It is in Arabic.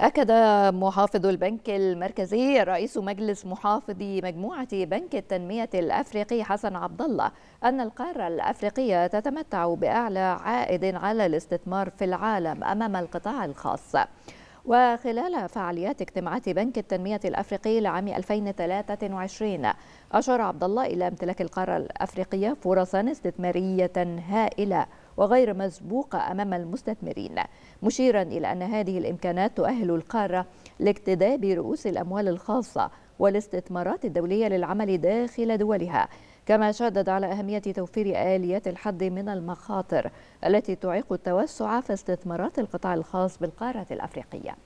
أكد محافظ البنك المركزي رئيس مجلس محافظي مجموعة بنك التنمية الأفريقي حسن عبد الله أن القارة الأفريقية تتمتع بأعلى عائد على الاستثمار في العالم أمام القطاع الخاص. وخلال فعاليات اجتماعات بنك التنمية الأفريقي لعام 2023 أشار عبد الله إلى امتلاك القارة الأفريقية فرصا استثمارية هائلة وغير مسبوقة أمام المستثمرين مشيرا إلى أن هذه الإمكانات تؤهل القارة لاقتداء برؤوس الأموال الخاصة والاستثمارات الدولية للعمل داخل دولها كما شدد على أهمية توفير آليات الحد من المخاطر التي تعيق التوسع في استثمارات القطاع الخاص بالقارة الأفريقية